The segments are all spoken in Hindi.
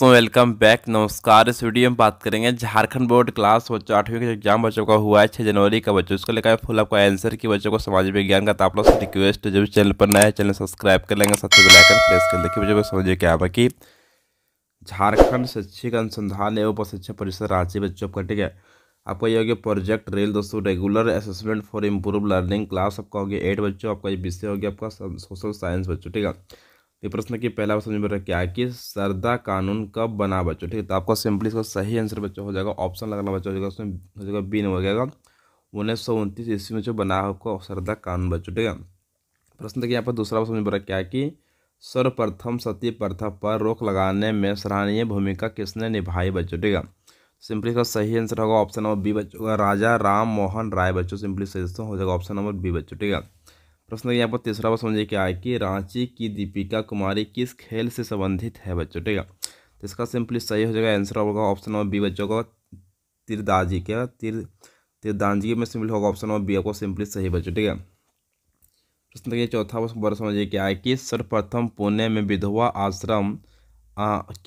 सो वेलकम बैक नमस्कार इस वीडियो में बात करेंगे झारखंड बोर्ड क्लास आठवीं का एग्जाम बच्चों का हुआ है छः जनवरी का बच्चों उसको लेकर फुल आपका आंसर की बच्चों को समाज विज्ञान का आप लोग से रिक्वेस्ट जब चैनल पर नया है चैनल सब्सक्राइब कर लेंगे सबसे बेलाइकन प्रेस कर देखिए बच्चों को समझिए क्या है कि झारखंड शैक्षिक अनुसंधान एवं प्रशिक्षण परिषद रांची बच्चों का ठीक है आपका ये हो गया प्रोजेक्ट रेल दोस्तों regular assessment for improve learning class आपका हो गया एट बच्चों आपका ये विषय हो गया आपका सोशल साइंस बच्चों ठीक है तो प्रश्न के पहला समझ में क्या है कि सरदा कानून कब बना बच्चों ठीक है तो आपको सिंपली इसका सही आंसर बच्चों हो जाएगा ऑप्शन लगाना बच्चा हो जाएगा उसमें हो जाएगा बी हो जाएगा उन्नीस सौ उनतीस ईस्वी में जो बना होगा सरदा कानून बच्चों ठीक है प्रश्न देखिए यहाँ पर दूसरा समझ में क्या है कि सर्वप्रथम सती प्रथा पर रोक लगाने में सराहनीय भूमिका किसने निभाई बच्चों ठीक है सिंपली इसका सही आंसर होगा ऑप्शन नंबर बी बच्चों राजा राम मोहन राय बच्चों सिंपली सही हो जाएगा ऑप्शन नंबर बी बच्चों ठीक है प्रश्न यहाँ पर तीसरा बार समझिए क्या है कि रांची की दीपिका कुमारी किस खेल से संबंधित है बच्चों ठीक है तो इसका सिंपली सही हो जाएगा आंसर होगा ऑप्शन नंबर बी बच्चों का तिरदाजी क्या तिर तिरदाजी में सिंपल होगा ऑप्शन नंबर बी आपको सिंपली सही बच्चों ठीक है प्रश्न देखिए चौथा बड़ा समझिए क्या है कि सर्वप्रथम पुणे में विधवा आश्रम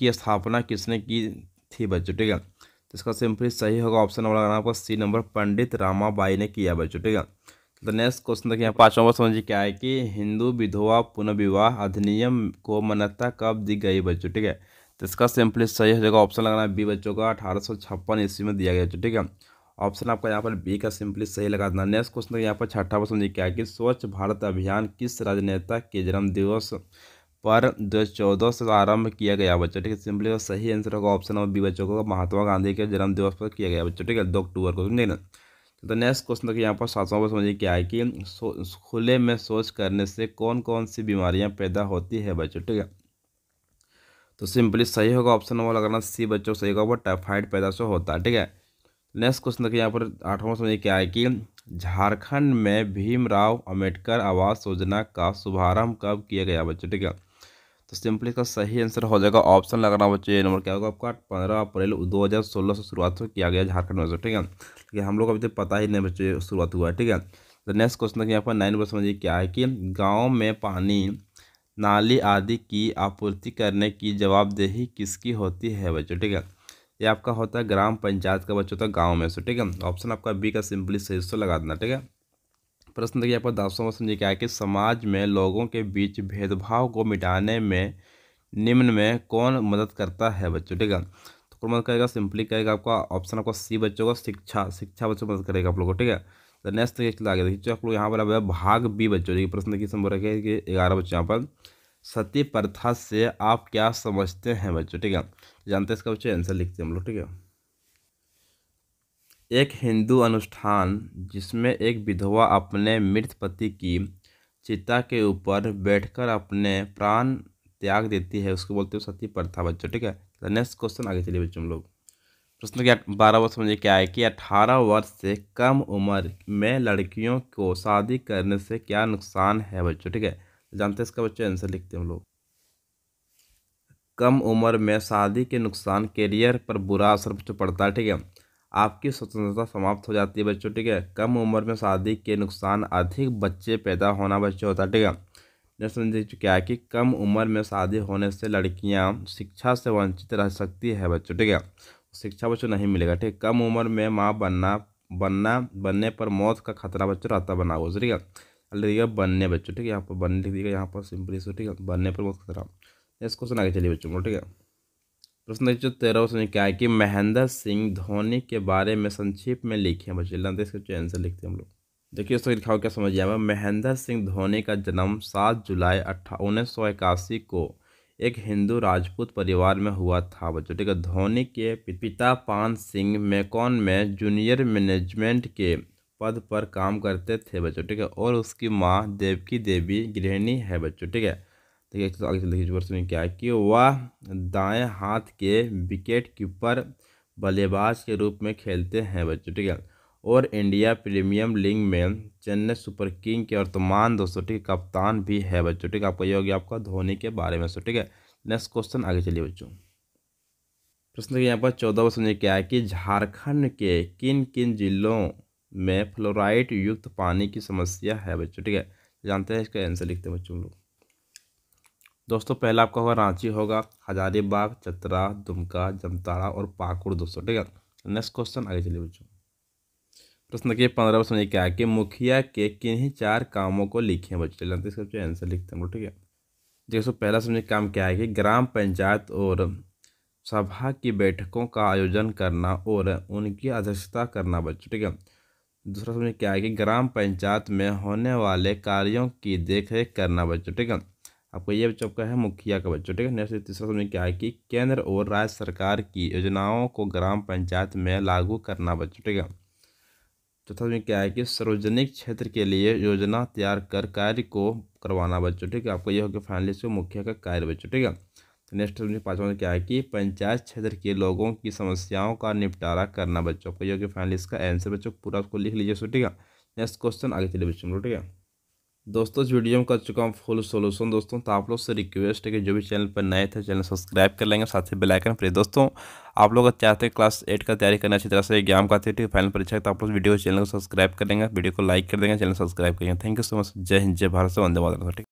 की स्थापना किसने की थी बच्चों ठीक है तो इसका सिंपली सही होगा ऑप्शन नंबर आपका सी नंबर पंडित रामाबाई ने किया बच्चों ठीक है द नेक्स्ट क्वेश्चन देखिए पाँचवा क्वेश्चन जी क्या है कि हिंदू विधवा पुनर्विवाह अधिनियम को मान्यता कब दी गई बच्चों ठीक है तो इसका सिंपली सही हो जाएगा ऑप्शन लगाना बी बच्चों का अठारह सौ छप्पन ईस्वी में दिया गया बच्चों ठीक है ऑप्शन आपका यहाँ पर बी का सिंपली सही लगा देना नेक्स्ट क्वेश्चन यहाँ पर छठा क्वेश्चन क्या है कि स्वच्छ भारत अभियान किस राजनेता के जन्म दिवस पर दो हज़ार चौदह से आरंभ किया गया बच्चों ठीक है सिंपली सही आंसर होगा ऑप्शन नंबर बी बच्चों को महात्मा गांधी के जन्म दिवस पर किया गया बच्चों ठीक है दो अक्टूबर को ठीक ना तो नेक्स्ट क्वेश्चन देखिए यहाँ पर सातवां समझिए क्या है कि खुले में सोच करने से कौन कौन सी बीमारियाँ पैदा होती है बच्चों ठीक है तो सिंपली सही होगा ऑप्शन नंबर लगाना सी बच्चों सही होगा वो टाइफाइड पैदा से होता है ठीक है नेक्स्ट क्वेश्चन देखिए यहाँ पर आठवां समझिए क्या है कि झारखंड में भीमराव अम्बेडकर आवास योजना का शुभारंभ कब किया गया बच्चों ठीक है तो सिंपली इसका सही आंसर हो जाएगा ऑप्शन लगाना बच्चों ये नंबर क्या होगा आपका पंद्रह अप्रैल दो हज़ार सोलह से शुरुआत किया गया झारखंड में ठीक है ठीक है हम लोग अभी तक पता ही नहीं बच्चे शुरुआत हुआ है ठीक है तो नेक्स्ट क्वेश्चन देखिए यहाँ पर नाइन नंबर समझिए क्या है कि गाँव में पानी नाली आदि की आपूर्ति करने की जवाबदेही किसकी होती है बच्चों ठीक है ये आपका होता है ग्राम पंचायत का बच्चों होता तो है गाँव में से ठीक है ऑप्शन आपका बी का सिंपली सही से लगा देना ठीक है प्रश्न देखिए आपका दसवा क्वेश्चन ये क्या है कि समाज में लोगों के बीच भेदभाव को मिटाने में निम्न में कौन मदद करता है बच्चों ठीक है और मदद करेगा सिंपली करेगा आपका ऑप्शन आपका सी बच्चों का शिक्षा शिक्षा बच्चों मदद करेगा आप लोगों को ठीक है तो नेक्स्ट देखिए आगे देखिए आप लोग यहाँ पर भाग बी बच्चों देखिए प्रश्न की संभव रखे कि ग्यारह बच्चों यहाँ पर सती प्रथा से आप क्या समझते हैं बच्चों ठीक है जानते हैं इसका बच्चे आंसर लिखते हैं हम लोग ठीक है एक हिंदू अनुष्ठान जिसमें एक विधवा अपने मृत पति की चिता के ऊपर बैठकर अपने प्राण त्याग देती है उसको बोलते हो सती प्रथा बच्चों ठीक है नेक्स्ट क्वेश्चन आगे चलिए बच्चों हम लोग प्रश्न क्या बारह वर्ष समझिए क्या है कि अठारह वर्ष से कम उम्र में लड़कियों को शादी करने से क्या नुकसान है बच्चों ठीक है जानते हैं इसका बच्चों आंसर लिखते हैं हम लोग कम उम्र में शादी के नुकसान करियर पर बुरा असर बच्चों पड़ता है ठीक है आपकी स्वतंत्रता समाप्त हो जाती है बच्चों ठीक है कम उम्र में शादी के नुकसान अधिक बच्चे पैदा होना बच्चों होता है ठीक है प्रश्न दे चुका है कि कम उम्र में शादी होने से लड़कियाँ शिक्षा से वंचित रह सकती है बच्चों ठीक है शिक्षा बच्चों नहीं मिलेगा ठीक है कम उम्र में माँ बनना बनना बनने पर मौत का खतरा बच्चों रहता बना हुआ ठीक है लिख बनने बच्चों ठीक है यहाँ पर बनने लिख दिएगा यहाँ पर सिंपली ठीक है बनने पर मौत खतरा नेक्स्ट क्वेश्चन आगे चलिए बच्चों ठीक है प्रश्न देखिए तेरह क्वेश्चन क्या है कि महेंद्र सिंह धोनी के बारे में संक्षिप्त में लिखे बच्चे इसका आंसर लिखते हैं हम लोग देखिए इसका लिखा हुआ क्या समझ आएगा महेंद्र सिंह धोनी का जन्म सात जुलाई अट्ठा उन्नीस सौ इक्यासी को एक हिंदू राजपूत परिवार में हुआ था बच्चों ठीक है धोनी के पिता पान सिंह मेकॉन में जूनियर मैनेजमेंट के पद पर काम करते थे बच्चों ठीक है और उसकी माँ देवकी देवी गृहिणी है बच्चों ठीक है देखिए एक आगे क्या है कि वह दाएं हाथ के विकेट कीपर बल्लेबाज के रूप में खेलते हैं बच्चों ठीक है और इंडिया प्रीमियम लीग में चेन्नई सुपर किंग के वर्तमान दोस्तों ठीक कप्तान भी है बच्चों ठीक है आपका ये हो गया आपका धोनी के बारे में सो ठीक है नेक्स्ट क्वेश्चन आगे चलिए बच्चों प्रश्न यहाँ पर चौदह क्वेश्चन ये क्या है कि झारखंड के किन किन जिलों में फ्लोराइड युक्त पानी की समस्या है बच्चों ठीक है जानते हैं इसका आंसर लिखते हैं बच्चों लोग दोस्तों पहला आपका होगा रांची होगा हजारीबाग चतरा दुमका जमताड़ा और पाकुड़ दोस्तों ठीक है नेक्स्ट क्वेश्चन आगे चलिए बच्चों प्रश्न के पंद्रह प्रश्न क्या है कि मुखिया के किन्हीं चार कामों को हैं बच्चे चलते इसका आंसर लिखते हैं ठीक है देखिए सो पहला समझे काम क्या है कि ग्राम पंचायत और सभा की बैठकों का आयोजन करना और उनकी अध्यक्षता करना बच्चों ठीक है दूसरा समझे क्या है कि ग्राम पंचायत में होने वाले कार्यों की देखरेख करना बच्चों ठीक है आपको ये बच्चों का है मुखिया का बच्चों ठीक है नेक्स्ट तीसरा समझ क्या है कि केंद्र और राज्य सरकार की योजनाओं को ग्राम पंचायत में लागू करना बच्चों ठीक है चौथा में क्या है कि सार्वजनिक क्षेत्र के लिए योजना तैयार कर कार्य को करवाना बच्चों ठीक है आपको यह होगा फाइनली इसको मुखिया का कार्य बच्चों ठीक है तो नेक्स्ट में पाँचवा में क्या है कि पंचायत क्षेत्र के लोगों की समस्याओं का निपटारा करना बच्चों आपका यह होगा फाइनली इसका आंसर बच्चों पूरा उसको लिख लीजिए ठीक है नेक्स्ट क्वेश्चन आगे चलिए बच्चों ठीक है दोस्तों इस वीडियो में कर चुका हूँ फुल सोल्यूशन दोस्तों तो आप लोग से रिक्वेस्ट है कि जो भी चैनल पर नए थे चैनल सब्सक्राइब कर लेंगे साथ ही बेल आइकन पर दोस्तों आप लोग चाहते हैं क्लास एट का तैयारी करना अच्छी तरह से एग्जाम का थी फाइनल परीक्षा तो आप लोग वीडियो चैनल को सब्सक्राइब कर लेंगे वीडियो को लाइक कर देंगे चैनल सब्सक्राइब करेंगे थैंक यू सो मच जय हिंद जय भारत से वंदे मातरम